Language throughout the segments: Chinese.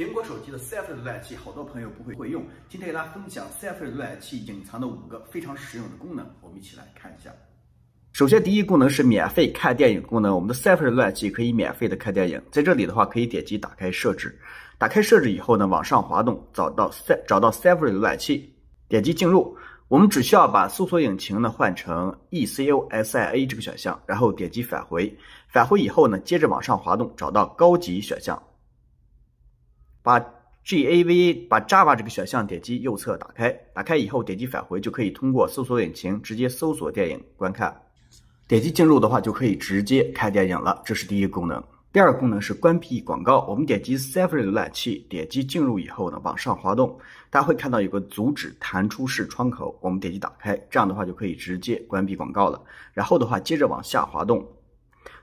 苹果手机的 Safari 浏览器，好多朋友不会会用。今天给大家分享 Safari 浏览器隐藏的五个非常实用的功能，我们一起来看一下。首先，第一功能是免费看电影功能。我们的 Safari 浏览器可以免费的看电影，在这里的话可以点击打开设置，打开设置以后呢，往上滑动找到 S 找到 Safari 浏览器，点击进入。我们只需要把搜索引擎呢换成 Ecosia 这个选项，然后点击返回。返回以后呢，接着往上滑动，找到高级选项。把 J A V 把 Java 这个选项点击右侧打开，打开以后点击返回就可以通过搜索引擎直接搜索电影观看。点击进入的话就可以直接看电影了，这是第一个功能。第二个功能是关闭广告，我们点击 Safari 浏览器，点击进入以后呢，往上滑动，大家会看到有个阻止弹出式窗口，我们点击打开，这样的话就可以直接关闭广告了。然后的话接着往下滑动，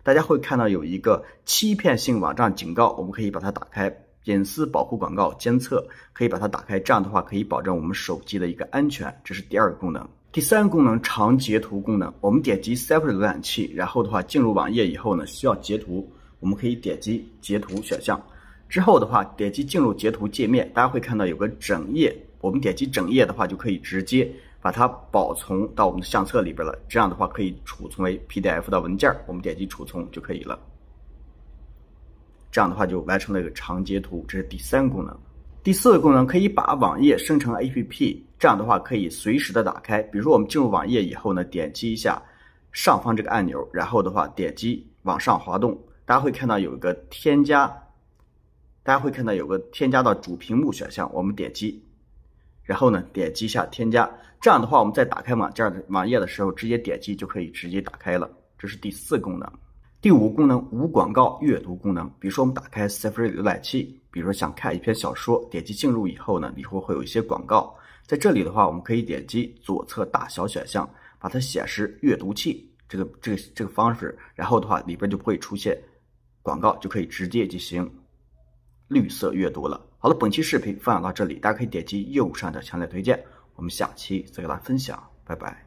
大家会看到有一个欺骗性网站警告，我们可以把它打开。隐私保护广告监测可以把它打开，这样的话可以保证我们手机的一个安全，这是第二个功能。第三个功能长截图功能，我们点击 Safari 浏览器，然后的话进入网页以后呢，需要截图，我们可以点击截图选项，之后的话点击进入截图界面，大家会看到有个整页，我们点击整页的话就可以直接把它保存到我们的相册里边了，这样的话可以储存为 PDF 的文件，我们点击储存就可以了。这样的话就完成了一个长截图，这是第三个功能。第四个功能可以把网页生成 APP，这样的话可以随时的打开。比如说我们进入网页以后呢，点击一下上方这个按钮，然后的话点击往上滑动，大家会看到有一个添加，大家会看到有个添加到主屏幕选项，我们点击，然后呢点击一下添加，这样的话我们在打开网站的网页的时候，直接点击就可以直接打开了，这是第四功能。第五功能无广告阅读功能，比如说我们打开 Safari 浏览器，比如说想看一篇小说，点击进入以后呢，里边会有一些广告，在这里的话，我们可以点击左侧大小选项，把它显示阅读器这个这个这个方式，然后的话里边就不会出现广告，就可以直接进行绿色阅读了。好了，本期视频分享到这里，大家可以点击右上角强烈推荐，我们下期再给大家分享，拜拜。